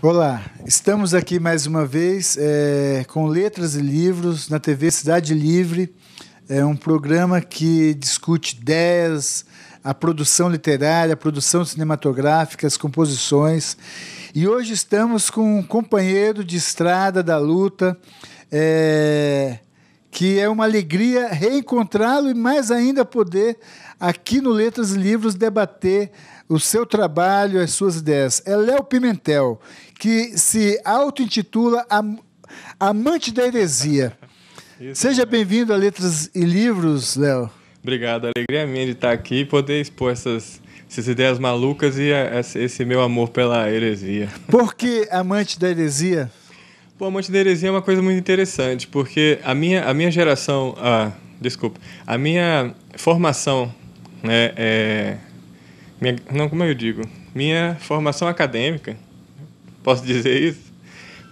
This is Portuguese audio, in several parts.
Olá, estamos aqui mais uma vez é, com Letras e Livros na TV Cidade Livre. É um programa que discute ideias, a produção literária, a produção cinematográfica, as composições. E hoje estamos com um companheiro de estrada da luta, é, que é uma alegria reencontrá-lo e mais ainda poder aqui no Letras e Livros debater o seu trabalho, as suas ideias. É Léo Pimentel, que se auto-intitula Am Amante da Heresia. Seja né? bem-vindo a Letras e Livros, Léo. Obrigado, alegria minha de estar aqui e poder expor essas, essas ideias malucas e esse meu amor pela heresia. Por que amante da heresia? Pô, a Monte Terezinha é uma coisa muito interessante, porque a minha, a minha geração. Ah, desculpa. A minha formação. Né, é, minha, não, como eu digo? Minha formação acadêmica, posso dizer isso?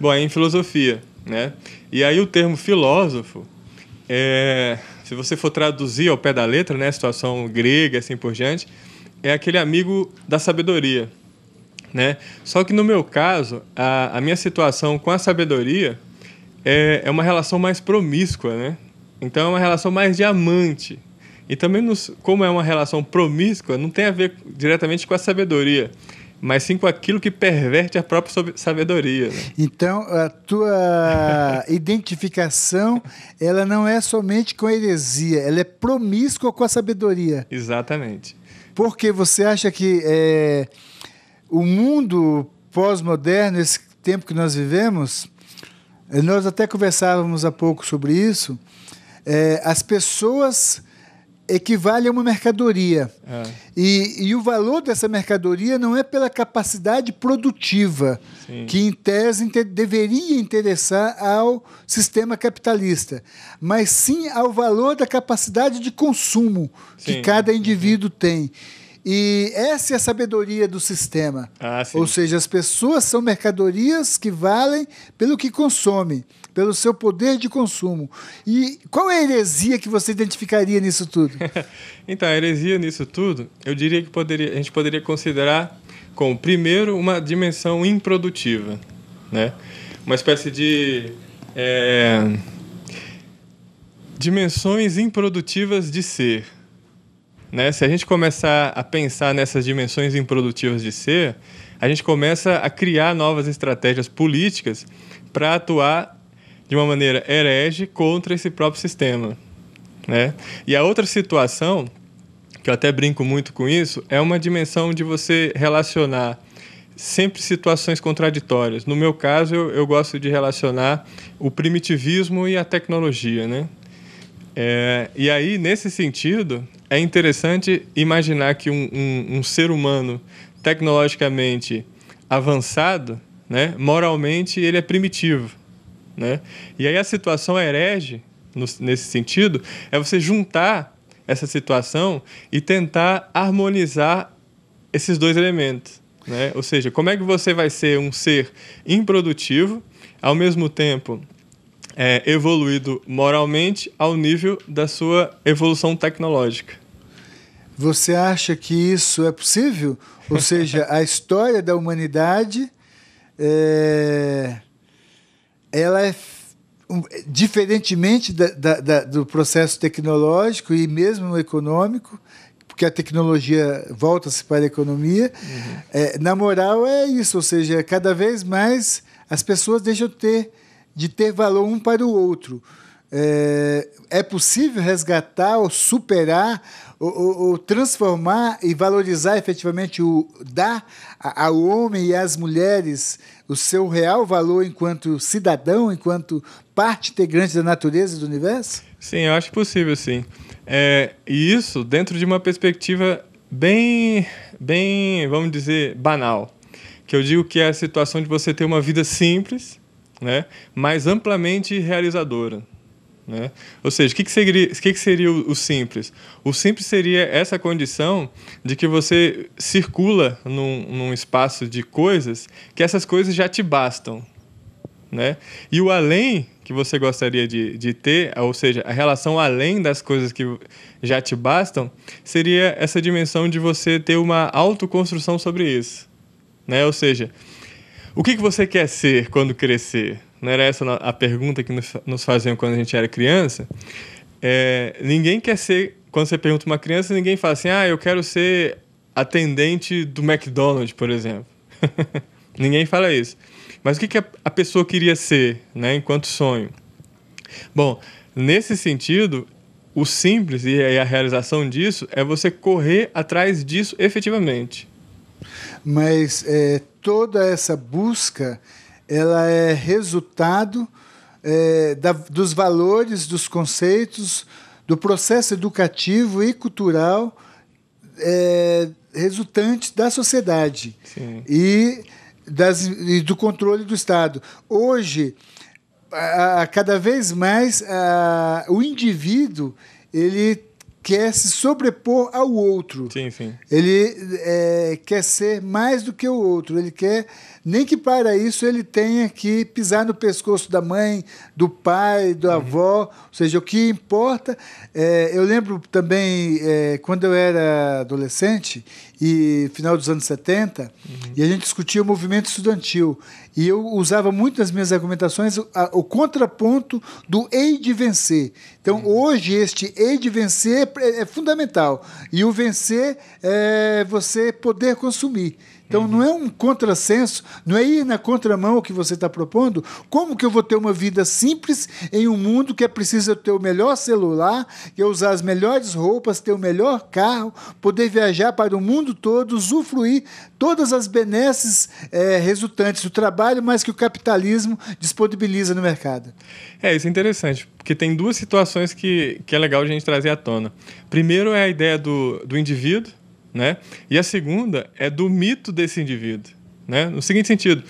Bom, é em filosofia. Né? E aí o termo filósofo, é, se você for traduzir ao pé da letra, né, situação grega assim por diante, é aquele amigo da sabedoria né? Só que no meu caso, a, a minha situação com a sabedoria é, é uma relação mais promíscua, né? Então é uma relação mais de amante. E também, nos, como é uma relação promíscua, não tem a ver diretamente com a sabedoria, mas sim com aquilo que perverte a própria sabedoria. Né? Então, a tua identificação, ela não é somente com a heresia, ela é promíscua com a sabedoria. Exatamente. Porque você acha que. É o mundo pós-moderno, esse tempo que nós vivemos, eh, nós até conversávamos há pouco sobre isso, é, as pessoas equivale a uma mercadoria. É. E, e o valor dessa mercadoria não é pela capacidade produtiva, Sim. que em tese inter deveria interessar ao sistema capitalista, mas sim ao valor da capacidade de consumo sim. que cada indivíduo uhum. tem. E essa é a sabedoria do sistema. Ah, Ou seja, as pessoas são mercadorias que valem pelo que consomem, pelo seu poder de consumo. E qual é a heresia que você identificaria nisso tudo? então, a heresia nisso tudo, eu diria que poderia, a gente poderia considerar como, primeiro, uma dimensão improdutiva. Né? Uma espécie de. É, dimensões improdutivas de ser. Né? Se a gente começar a pensar nessas dimensões improdutivas de ser, a gente começa a criar novas estratégias políticas para atuar de uma maneira herege contra esse próprio sistema. Né? E a outra situação, que eu até brinco muito com isso, é uma dimensão de você relacionar sempre situações contraditórias. No meu caso, eu, eu gosto de relacionar o primitivismo e a tecnologia. Né? É, e aí, nesse sentido, é interessante imaginar que um, um, um ser humano tecnologicamente avançado, né, moralmente ele é primitivo. Né? E aí a situação herege, no, nesse sentido, é você juntar essa situação e tentar harmonizar esses dois elementos. Né? Ou seja, como é que você vai ser um ser improdutivo, ao mesmo tempo é, evoluído moralmente ao nível da sua evolução tecnológica. Você acha que isso é possível? Ou seja, a história da humanidade é, ela é um, diferentemente da, da, da, do processo tecnológico e mesmo econômico, porque a tecnologia volta-se para a economia, uhum. é, na moral é isso, ou seja, cada vez mais as pessoas deixam de ter de ter valor um para o outro. É, é possível resgatar ou superar ou, ou, ou, transformar e valorizar efetivamente o dar ao homem e às mulheres o seu real valor enquanto cidadão, enquanto parte integrante da natureza e do universo? Sim, eu acho possível, sim. É, e isso dentro de uma perspectiva bem, bem, vamos dizer, banal, que eu digo que é a situação de você ter uma vida simples né? mas amplamente realizadora. Né? Ou seja, o que, que, seria, que, que seria o, simples? O simples seria essa condição de que você circula num, num espaço de coisas que essas coisas já te bastam. Né? E o além que você gostaria de, de ter, ou seja, a relação além das coisas que já te bastam, seria essa dimensão de você ter uma autoconstrução sobre isso. Né? Ou seja, o que, que você quer ser quando crescer? Não era essa a pergunta que nos faziam quando a gente era criança? É, ninguém quer ser. Quando você pergunta uma criança, ninguém fala assim: ah, eu quero ser atendente do McDonald's, por exemplo. ninguém fala isso. Mas o que, que a pessoa queria ser, né, enquanto sonho? Bom, nesse sentido, o simples e a realização disso é você correr atrás disso efetivamente. Mas é, toda essa busca ela é resultado é, da, dos valores, dos conceitos, do processo educativo e cultural é, resultante da sociedade Sim. e, das, e do controle do Estado. Hoje, a, a cada vez mais a, o indivíduo ele quer se sobrepor ao outro. Sim, sim. Ele é, quer ser mais do que o outro. Ele quer, nem que para isso ele tenha que pisar no pescoço da mãe, do pai, da uhum. avó. Ou seja, o que importa. É, eu lembro também é, quando eu era adolescente, e final dos anos 70, uhum. e a gente discutia o movimento estudantil. E eu usava muito nas minhas argumentações o, a, o contraponto do hei de vencer. Então, é. hoje, este hei de vencer é, é fundamental. E o vencer é você poder consumir. Então não é um contrassenso, não é ir na contramão que você está propondo. Como que eu vou ter uma vida simples em um mundo que é preciso ter o melhor celular, que é usar as melhores roupas, ter o melhor carro, poder viajar para o mundo todo, usufruir todas as benesses é, resultantes do trabalho, mas que o capitalismo disponibiliza no mercado? É, isso é interessante, porque tem duas situações que, que é legal a gente trazer à tona. Primeiro é a ideia do, do indivíduo, né? E a segunda é do mito desse indivíduo. Né? No seguinte sentido,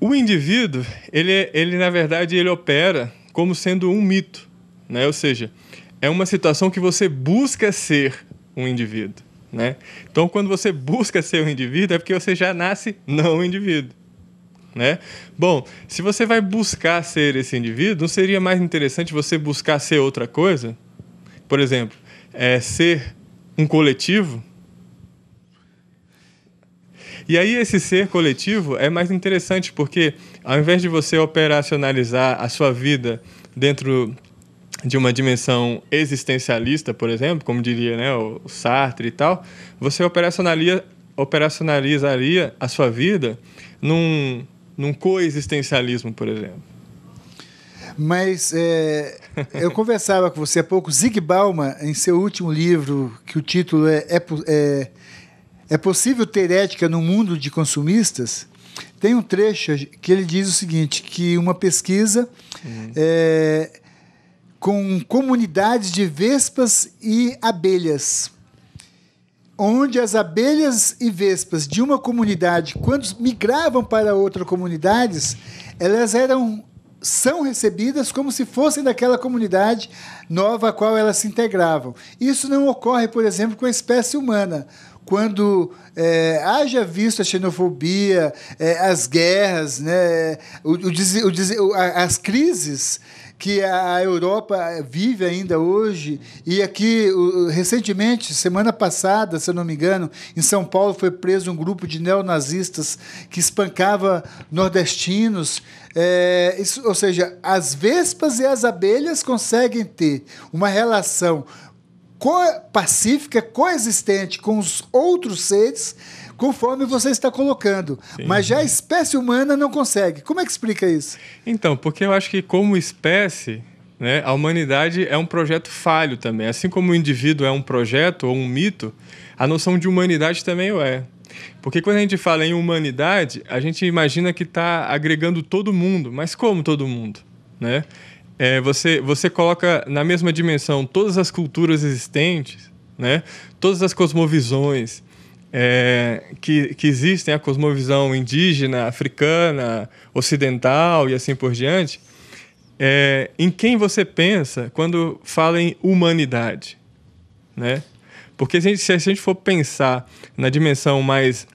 o indivíduo, ele, ele na verdade, ele opera como sendo um mito. Né? Ou seja, é uma situação que você busca ser um indivíduo. Né? Então, quando você busca ser um indivíduo, é porque você já nasce não um indivíduo. Né? Bom, se você vai buscar ser esse indivíduo, não seria mais interessante você buscar ser outra coisa? Por exemplo, é, ser um coletivo. E aí esse ser coletivo é mais interessante porque ao invés de você operacionalizar a sua vida dentro de uma dimensão existencialista, por exemplo, como diria né, o Sartre e tal, você operacionalia operacionalizaria a sua vida num, num coexistencialismo, por exemplo. Mas é, eu conversava com você há pouco, Zig Bauman, em seu último livro, que o título é, é, é, é Possível Ter Ética no Mundo de Consumistas? Tem um trecho que ele diz o seguinte, que uma pesquisa uhum. é, com comunidades de vespas e abelhas, onde as abelhas e vespas de uma comunidade, quando migravam para outras comunidades, elas eram são recebidas como se fossem daquela comunidade nova a qual elas se integravam. Isso não ocorre, por exemplo, com a espécie humana. Quando é, haja visto a xenofobia, é, as guerras, né, o, o, o, as crises que a Europa vive ainda hoje. E aqui, recentemente, semana passada, se eu não me engano, em São Paulo foi preso um grupo de neonazistas que espancava nordestinos. É, isso, ou seja, as vespas e as abelhas conseguem ter uma relação co pacífica, coexistente com os outros seres conforme você está colocando. Sim. Mas já a espécie humana não consegue. Como é que explica isso? Então, porque eu acho que como espécie, né, a humanidade é um projeto falho também. Assim como o indivíduo é um projeto ou um mito, a noção de humanidade também o é. Porque quando a gente fala em humanidade, a gente imagina que está agregando todo mundo. Mas como todo mundo? Né? É, você, você coloca na mesma dimensão todas as culturas existentes, né? todas as cosmovisões, é, que, que existem né, a cosmovisão indígena, africana, ocidental e assim por diante, é, em quem você pensa quando fala em humanidade, né? Porque se a, gente, se a gente, for pensar na dimensão mais,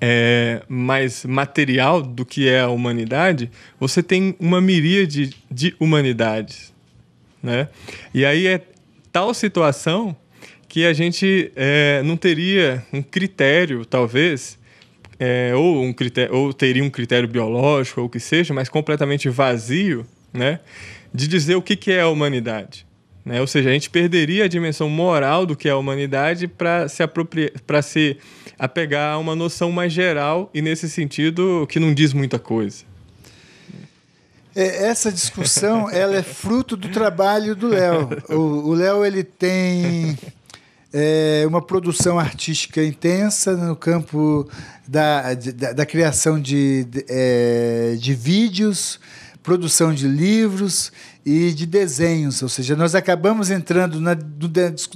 é, mais material do que é a humanidade, você tem uma miríade de humanidades. Né? E aí é tal situação que a gente é, não teria um critério, talvez, é, ou, um critério, ou teria um critério biológico, ou o que seja, mas completamente vazio, né, de dizer o que, que é a humanidade. Né? Ou seja, a gente perderia a dimensão moral do que é a humanidade para se apropriar, para se apegar a uma noção mais geral e nesse sentido que não diz muita coisa. É, essa discussão ela é fruto do trabalho do Léo. O Léo ele tem é uma produção artística intensa no campo da, da, da criação de, de, é, de vídeos, produção de livros e de desenhos. Ou seja, nós acabamos entrando na,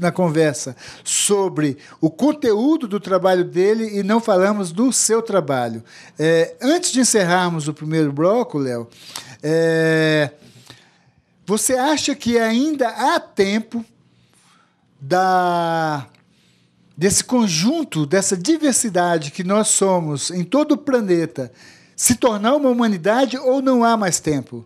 na conversa sobre o conteúdo do trabalho dele e não falamos do seu trabalho. É, antes de encerrarmos o primeiro bloco, Léo, é, você acha que ainda há tempo da desse conjunto, dessa diversidade que nós somos em todo o planeta, se tornar uma humanidade ou não há mais tempo?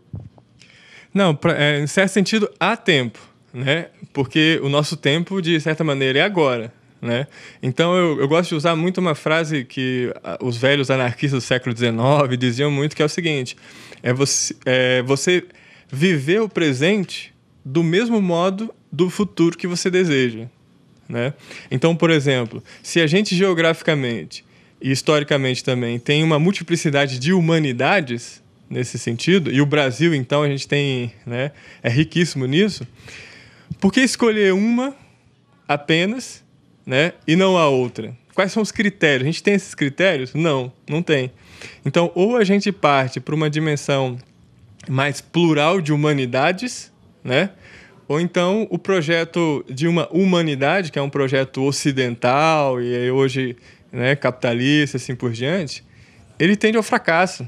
Não, pra, é, em certo sentido, há tempo, né? Porque o nosso tempo, de certa maneira, é agora. Né? Então eu, eu gosto de usar muito uma frase que ah, os velhos anarquistas do século XIX diziam muito, que é o seguinte: é você, é você viver o presente do mesmo modo do futuro que você deseja. Né? Então, por exemplo, se a gente geograficamente e historicamente também tem uma multiplicidade de humanidades nesse sentido, e o Brasil, então, a gente tem, né, é riquíssimo nisso, por que escolher uma apenas né, e não a outra? Quais são os critérios? A gente tem esses critérios? Não, não tem. Então, ou a gente parte para uma dimensão mais plural de humanidades, né? Ou então o projeto de uma humanidade, que é um projeto ocidental e hoje né, capitalista assim por diante, ele tende ao fracasso,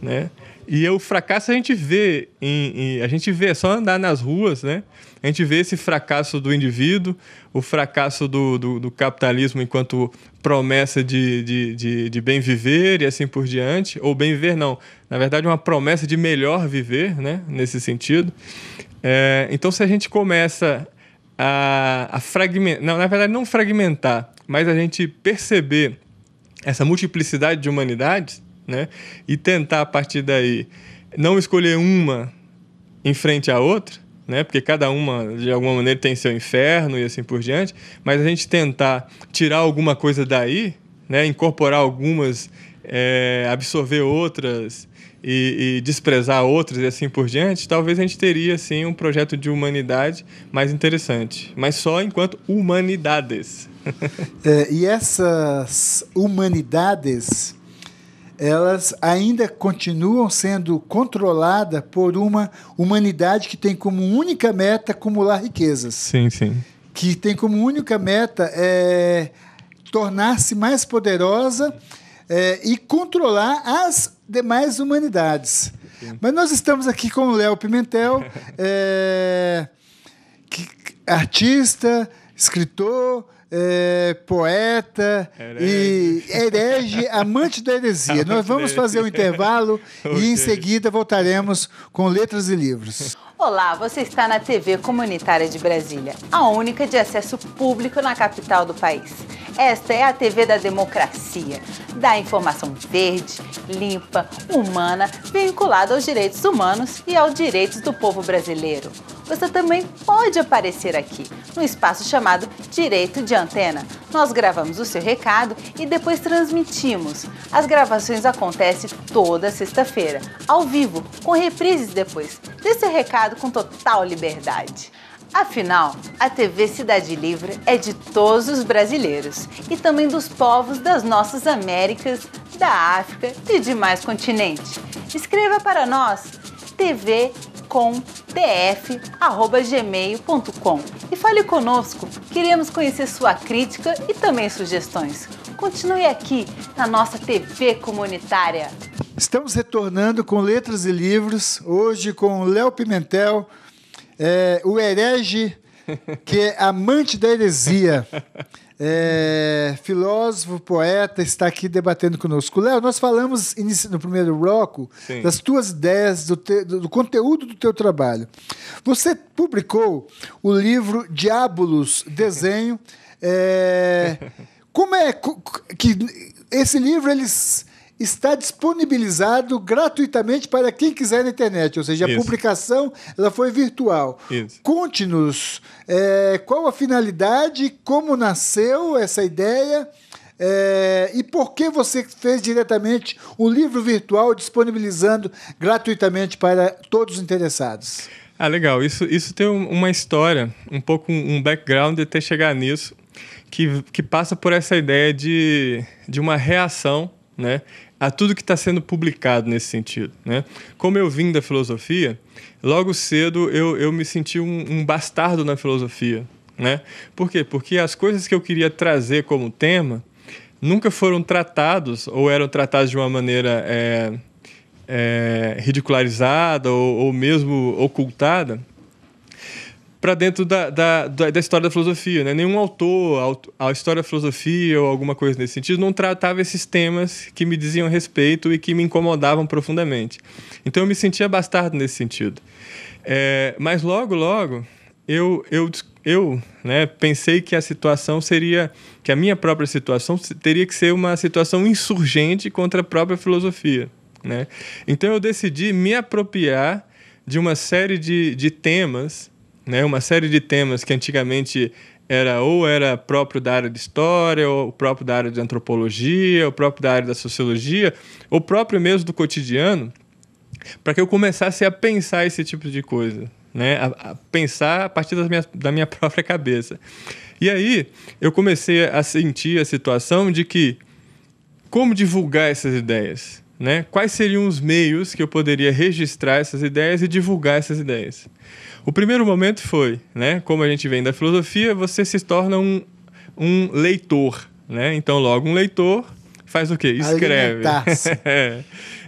né? E o fracasso a gente vê, em, em, a gente vê, é só andar nas ruas, né? A gente vê esse fracasso do indivíduo, o fracasso do, do, do capitalismo enquanto promessa de, de, de, de, bem viver e assim por diante. Ou bem viver, não. Na verdade, uma promessa de melhor viver, né? Nesse sentido. É, então, se a gente começa a, a fragmentar, não, na verdade, não fragmentar, mas a gente perceber essa multiplicidade de humanidades, né? E tentar a partir daí não escolher uma em frente à outra, né? Porque cada uma de alguma maneira tem seu inferno e assim por diante, mas a gente tentar tirar alguma coisa daí, né? Incorporar algumas, é, absorver outras, e, e, desprezar outros e assim por diante, talvez a gente teria assim um projeto de humanidade mais interessante, mas só enquanto humanidades. é, e essas humanidades, elas ainda continuam sendo controladas por uma humanidade que tem como única meta acumular riquezas. Sim, sim. Que tem como única meta é, tornar-se mais poderosa é, e controlar as demais humanidades. Sim. Mas nós estamos aqui com o Léo Pimentel, é, que, artista, escritor, é, poeta herege. e herege, amante da heresia. Nós vamos fazer um intervalo okay. e em seguida voltaremos com letras e livros. Olá, você está na TV Comunitária de Brasília, a única de acesso público na capital do país. Esta é a TV da democracia, da informação verde, limpa, humana, vinculada aos direitos humanos e aos direitos do povo brasileiro você também pode aparecer aqui, no espaço chamado Direito de Antena. Nós gravamos o seu recado e depois transmitimos. As gravações acontecem toda sexta-feira, ao vivo, com reprises depois. Dê seu recado com total liberdade. Afinal, a TV Cidade Livre é de todos os brasileiros e também dos povos das nossas Américas, da África e demais continentes. Escreva para nós tv podcastcomdf@gmail.com e fale conosco. Queremos conhecer sua crítica e também sugestões. Continue aqui na nossa TV comunitária. Estamos retornando com Letras e Livros, hoje com Léo Pimentel, é, o herege que é amante da heresia. É, filósofo, poeta, está aqui debatendo conosco. Léo, nós falamos no primeiro bloco Sim. das tuas ideias, do, te, do, conteúdo do teu trabalho. Você publicou o livro Diabolos Desenho. É, como é que esse livro eles está disponibilizado gratuitamente para quem quiser na internet, ou seja, a Isso. publicação ela foi virtual. Conte-nos é, qual a finalidade, como nasceu essa ideia é, e por que você fez diretamente o livro virtual disponibilizando gratuitamente para todos os interessados. Ah, legal. Isso, isso tem uma história, um pouco um background até chegar nisso, que, que passa por essa ideia de, de uma reação né, a tudo que está sendo publicado nesse sentido. Né? Como eu vim da filosofia, logo cedo eu, eu me senti um, um bastardo na filosofia. Né? Por quê? Porque as coisas que eu queria trazer como tema nunca foram tratados ou eram tratados de uma maneira é, é, ridicularizada ou, ou mesmo ocultada para dentro da, da, da, história da filosofia. Né? Nenhum autor, a história da filosofia ou alguma coisa nesse sentido, não tratava esses temas que me diziam respeito e que me incomodavam profundamente. Então eu me sentia bastardo nesse sentido. É, mas logo, logo, eu, eu, eu né, pensei que a situação seria, que a minha própria situação teria que ser uma situação insurgente contra a própria filosofia. Né? Então eu decidi me apropriar de uma série de, de temas né? Uma série de temas que antigamente era ou era próprio da área de história, ou próprio da área de antropologia, ou próprio da área da sociologia, ou próprio mesmo do cotidiano, para que eu começasse a pensar esse tipo de coisa, né? A, a pensar a partir das minhas, da minha própria cabeça. E aí eu comecei a sentir a situação de que como divulgar essas ideias? Né? Quais seriam os meios que eu poderia registrar essas ideias e divulgar essas ideias? O primeiro momento foi, né? como a gente vem da filosofia, você se torna um, um leitor. Né? Então, logo, um leitor faz o quê? Escreve. É.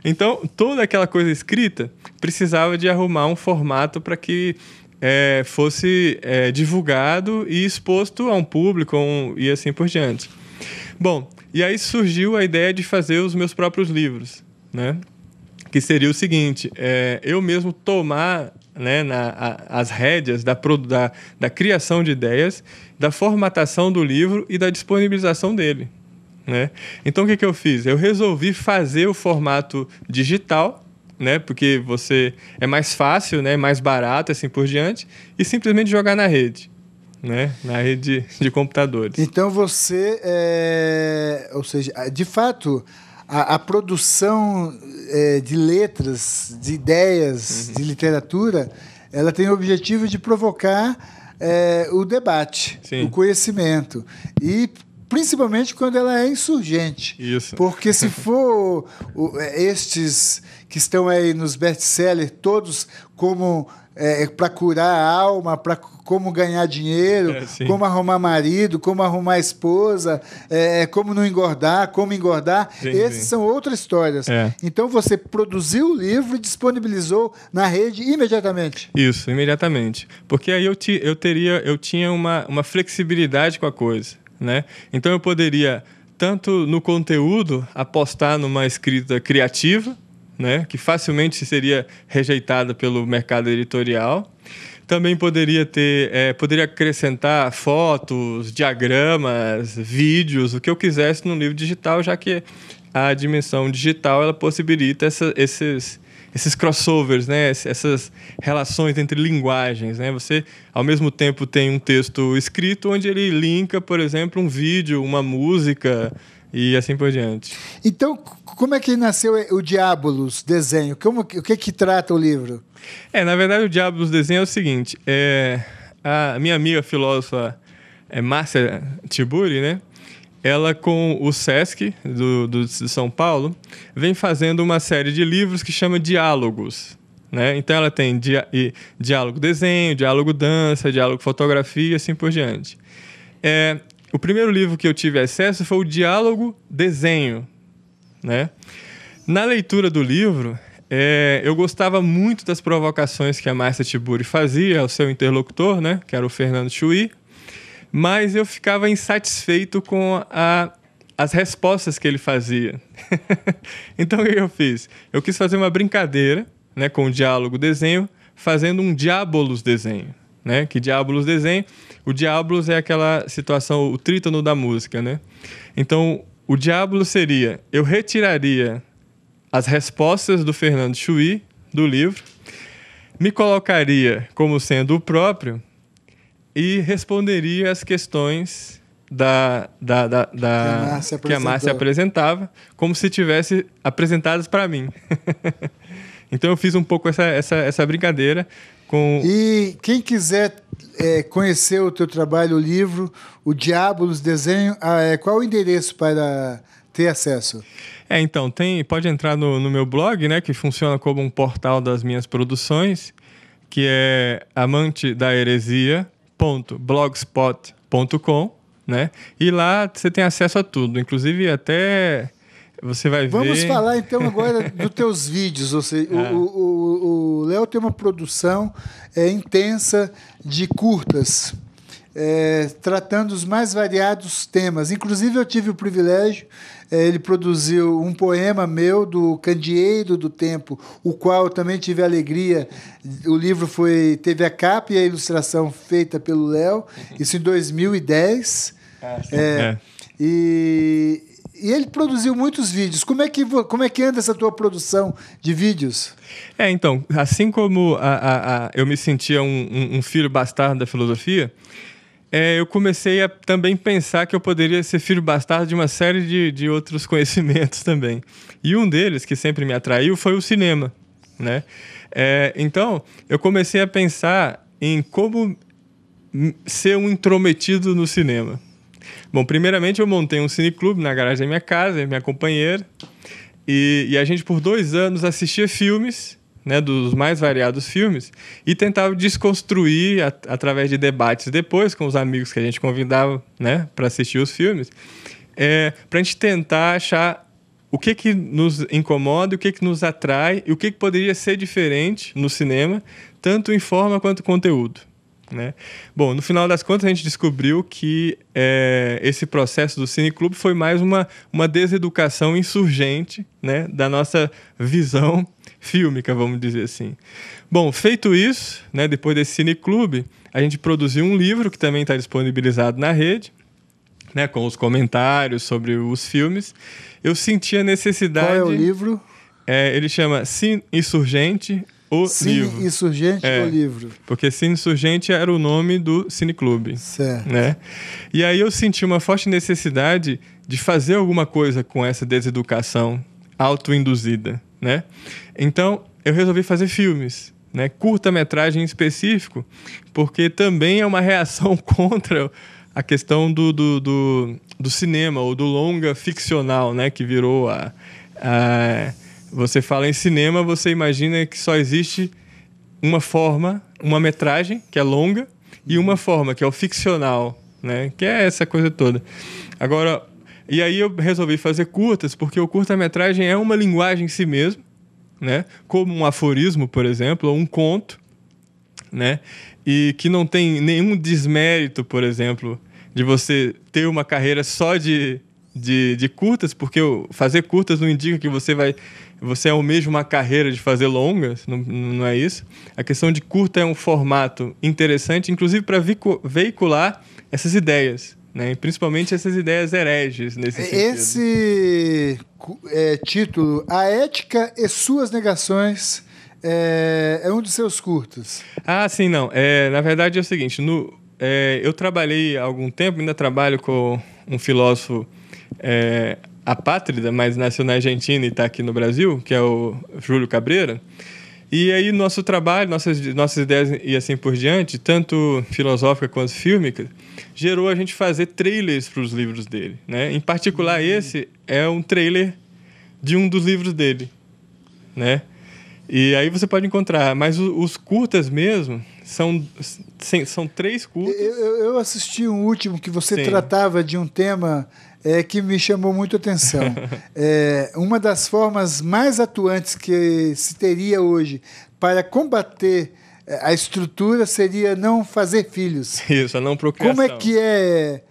então, toda aquela coisa escrita precisava de arrumar um formato para que é, fosse é, divulgado e exposto a um público um, e assim por diante. Bom, e aí surgiu a ideia de fazer os meus próprios livros, né? Que seria o seguinte: é, eu mesmo tomar né, na, a, as rédeas da, da, da criação de ideias, da formatação do livro e da disponibilização dele. Né? Então o que, que eu fiz? Eu resolvi fazer o formato digital, né? Porque você é mais fácil, né? Mais barato, assim por diante, e simplesmente jogar na rede né, na rede de computadores. Então você, é, ou seja, de fato, a, a produção é, de letras, de ideias, uhum. de literatura, ela tem o objetivo de provocar é, o debate, Sim. o conhecimento e principalmente quando ela é insurgente. Isso. Porque se for o, é, estes que estão aí nos best-sellers, todos como é, é para curar a alma, para como ganhar dinheiro, é, como arrumar marido, como arrumar esposa, é, é como não engordar, como engordar. Essas Esses são outras histórias. É. Então você produziu o livro e disponibilizou na rede imediatamente. Isso, imediatamente. Porque aí eu, te, eu teria, eu tinha uma, uma flexibilidade com a coisa. Né? Então eu poderia tanto no conteúdo apostar numa escrita criativa, né, que facilmente seria rejeitada pelo mercado editorial. Também poderia ter, é, poderia acrescentar fotos, diagramas, vídeos, o que eu quisesse no livro digital, já que a dimensão digital ela possibilita essa, esses esses crossovers, né? essas relações entre linguagens. Né? Você, ao mesmo tempo, tem um texto escrito onde ele linka, por exemplo, um vídeo, uma música e assim por diante. Então, como é que nasceu eh, o Diabolos desenho? Como, o que que trata o livro? É, na verdade, o Diabolos desenho é o seguinte: é, a minha amiga filósofa é, Márcia Tiburi, né? Ela, com o SESC do, do, de São Paulo, vem fazendo uma série de livros que chama Diálogos. Né? Então, ela tem e, diálogo desenho, diálogo dança, diálogo fotografia e assim por diante. É, o primeiro livro que eu tive acesso foi o Diálogo Desenho, né? Na leitura do livro, é, eu gostava muito das provocações que a Márcia Tiburi fazia ao seu interlocutor, né, que era o Fernando Chui, mas eu ficava insatisfeito com a, as respostas que ele fazia. então o que eu fiz? Eu quis fazer uma brincadeira né, com o diálogo desenho, fazendo um diabolos desenho. Né? Que diabolos desenho? O diabolos é aquela situação, o trítono da música. Né? Então o diabo seria: eu retiraria as respostas do Fernando Chui do livro, me colocaria como sendo o próprio e responderia as questões da, da, da, da que a Márcia apresentava, como se tivesse apresentadas para mim. então eu fiz um pouco essa, essa, essa brincadeira com. E quem quiser é, conhecer o teu trabalho, o livro, o Diabo nos Desenhos, ah, é, qual o endereço para ter acesso? É, então, tem, pode entrar no, no meu blog, né, que funciona como um portal das minhas produções, que é amante da heresia.blogspot.com, né? E lá você tem acesso a tudo, inclusive até você vai ver. Vamos falar então agora dos teus vídeos. Você, ah. O Léo tem uma produção é, intensa de curtas, é, tratando os mais variados temas. Inclusive, eu tive o privilégio, é, ele produziu um poema meu do Candeeiro do Tempo, o qual eu também tive a alegria. O livro foi teve a capa e a ilustração feita pelo Léo, isso em 2010. Ah, é, é, e e ele produziu muitos vídeos. Como é, que, como é que anda essa tua produção de vídeos? É, então, assim como a, a, a eu me sentia um, um filho bastardo da filosofia, é, eu comecei a também pensar que eu poderia ser filho bastardo de uma série de, de outros conhecimentos também. E um deles, que sempre me atraiu, foi o cinema. Né? É, então, eu comecei a pensar em como ser um intrometido no cinema. Bom, primeiramente eu montei um cineclube na garagem da minha casa, minha companheira, e, e a gente por dois anos assistia filmes, né, dos mais variados filmes, e tentava desconstruir através de debates depois com os amigos que a gente convidava, né, para assistir os filmes, é, para a gente tentar achar o que que nos incomoda, o que que nos atrai e o que que poderia ser diferente no cinema, tanto em forma quanto conteúdo. Né? Bom, no final das contas, a gente descobriu que é, esse processo do cineclube foi mais uma, uma deseducação insurgente né, da nossa visão fílmica, vamos dizer assim. Bom, feito isso, né, depois desse cineclube, a gente produziu um livro que também está disponibilizado na rede, né, com os comentários sobre os filmes. Eu senti a necessidade. Qual é o livro? É, ele chama Cine Insurgente o Cine livro. Insurgente é, o livro. Porque Cine Insurgente era o nome do cineclube. Certo. Né? E aí eu senti uma forte necessidade de fazer alguma coisa com essa deseducação autoinduzida, né? Então, eu resolvi fazer filmes, né? Curta-metragem em específico, porque também é uma reação contra a questão do, do, do, do cinema ou do longa ficcional, né? Que virou a... a você fala em cinema, você imagina que só existe uma forma, uma metragem, que é longa, e uma forma, que é o ficcional, né? Que é essa coisa toda. Agora, e aí eu resolvi fazer curtas, porque o curta-metragem é uma linguagem em si mesmo, né? Como um aforismo, por exemplo, ou um conto, né? E que não tem nenhum desmérito, por exemplo, de você ter uma carreira só de, de, de curtas, porque fazer curtas não indica que você vai você é o mesmo uma carreira de fazer longas, não, não é isso. A questão de curta é um formato interessante, inclusive para veicular essas ideias. Né? principalmente essas ideias hereges nesse é, Esse é, título, A Ética e Suas Negações, é, é, um dos seus curtos. Ah, sim, não. É, na verdade é o seguinte, no, é, eu trabalhei há algum tempo, ainda trabalho com um filósofo é, apátrida, mas nasceu na Argentina e está aqui no Brasil, que é o Júlio Cabreira. E aí nosso trabalho, nossas, nossas ideias e assim por diante, tanto filosófica quanto fílmica, gerou a gente fazer trailers para os livros dele. Né? Em particular, hum. esse é um trailer de um dos livros dele. Né? E aí você pode encontrar, mas os curtas mesmo são, são três curtas. Eu, eu assisti um último que você Sim. tratava de um tema é, que me chamou muito atenção. É, uma das formas mais atuantes que se teria hoje para combater é, a estrutura seria não fazer filhos. Isso, a não procriação. Como é que é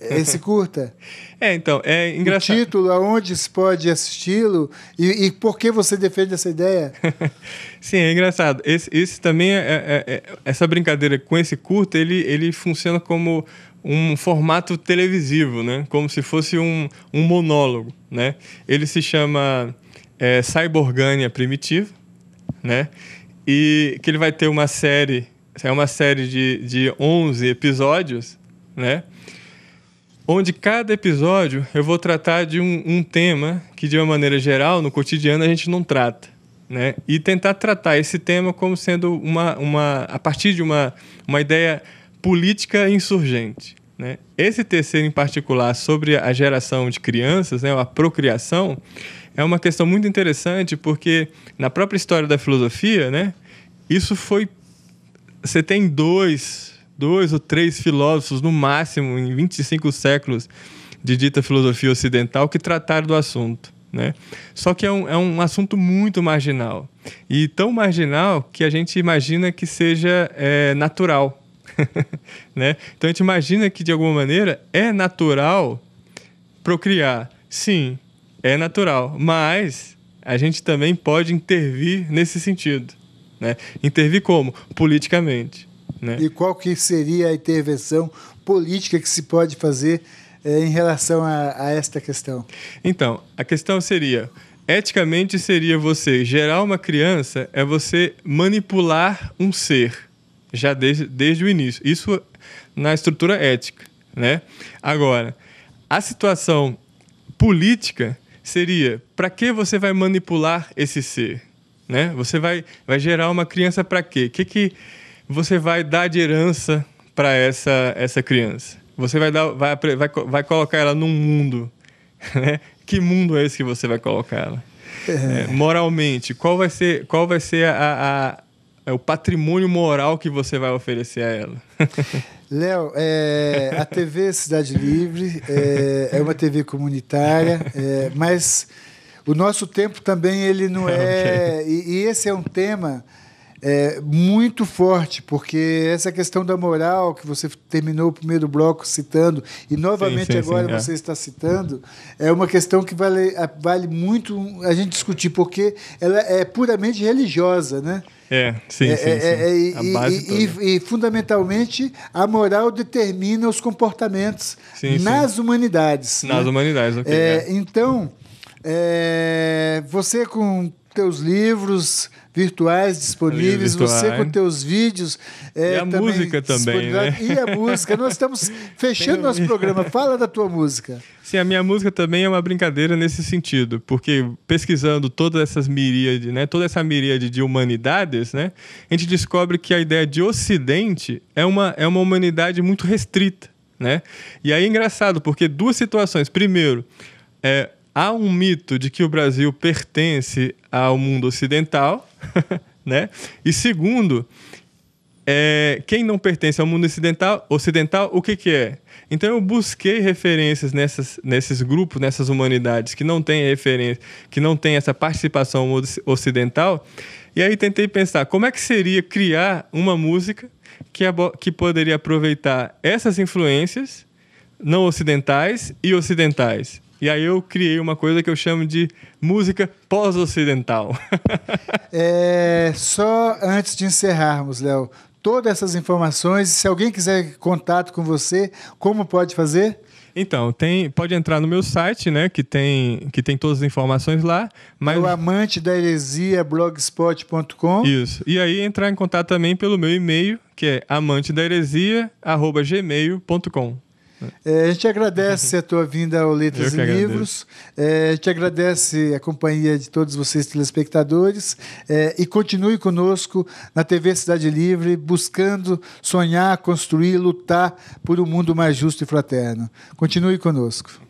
esse curta? é, então, é engraçado. O título, aonde se pode assisti-lo e, e, por que você defende essa ideia? Sim, é engraçado. Esse, esse também, é, é, é, essa brincadeira com esse curta, ele, ele funciona como um formato televisivo, né? Como se fosse um, um monólogo, né? Ele se chama é, Cyborgânia Primitiva, né? E que ele vai ter uma série, é uma série de, de 11 episódios, né? onde cada episódio eu vou tratar de um, um, tema que, de uma maneira geral, no cotidiano a gente não trata. Né? E tentar tratar esse tema como sendo uma, uma a partir de uma, uma ideia política insurgente. Né? Esse terceiro, em particular, sobre a geração de crianças, né, a procriação, é uma questão muito interessante porque na própria história da filosofia, né, isso foi. Você tem dois, dois ou três filósofos, no máximo, em 25 séculos de dita filosofia ocidental, que trataram do assunto. Né? Só que é um, é um assunto muito marginal. E tão marginal que a gente imagina que seja é, natural. né? Então a gente imagina que de alguma maneira é natural procriar. Sim, é natural, mas a gente também pode intervir nesse sentido, né? Intervir como? Politicamente, né? E qual que seria a intervenção política que se pode fazer eh, em relação a, a esta questão? Então, a questão seria eticamente seria você gerar uma criança é você manipular um ser já desde, desde o início. Isso na estrutura ética, né? Agora, a situação política seria para que você vai manipular esse ser, né? Você vai, vai gerar uma criança para quê? O que, que você vai dar de herança para essa, essa criança? Você vai, dar, vai, vai, vai colocar ela num mundo, né? Que mundo é esse que você vai colocar ela? É. É, moralmente, qual vai ser, qual vai ser a, a é o patrimônio moral que você vai oferecer a ela. Léo, é, a TV Cidade Livre é, é uma TV comunitária, é, mas o nosso tempo também ele não é. Okay. E, e esse é um tema é, muito forte, porque essa questão da moral que você terminou o primeiro bloco citando, e novamente sim, sim, agora sim, é. você é. está citando, é uma questão que vale, vale muito a gente discutir, porque ela é puramente religiosa, né? É, sim, é, sim, é, sim. É, e, e, e, fundamentalmente, a moral determina os comportamentos sim, nas sim. humanidades. Nas né? humanidades, ok. É, é. então, você com teus livros virtuais disponíveis, Virtual. você com teus vídeos. É, e a também música também, né? E a música. Nós estamos fechando nosso programa. Fala da tua música. Sim, a minha música também é uma brincadeira nesse sentido, porque pesquisando todas essas miríades, né, toda essa miríade de humanidades, né, a gente descobre que a ideia de ocidente é uma, é uma humanidade muito restrita, né? E aí é engraçado, porque duas situações. Primeiro, é, Há um mito de que o Brasil pertence ao mundo ocidental, né? E segundo, é, quem não pertence ao mundo ocidental, ocidental o que, que é? Então eu busquei referências nessas, nesses grupos, nessas humanidades que não têm referência, que não têm essa participação ocidental. E aí tentei pensar como é que seria criar uma música que, que poderia aproveitar essas influências não ocidentais e ocidentais. E aí eu criei uma coisa que eu chamo de música pós-ocidental. é, só antes de encerrarmos, Léo, todas essas informações, se alguém quiser contato com você, como pode fazer? Então, tem, pode entrar no meu site, né, que tem, que tem todas as informações lá. Mas... É o amante da heresia blogspot.com. Isso. E aí entrar em contato também pelo meu e-mail, que é amante da heresia@gmail.com. É, a gente agradece a tua vinda ao Letras e Livros. É, a gente agradece a companhia de todos vocês, telespectadores. É, e continue conosco na TV Cidade Livre, buscando sonhar, construir, lutar por um mundo mais justo e fraterno. Continue conosco.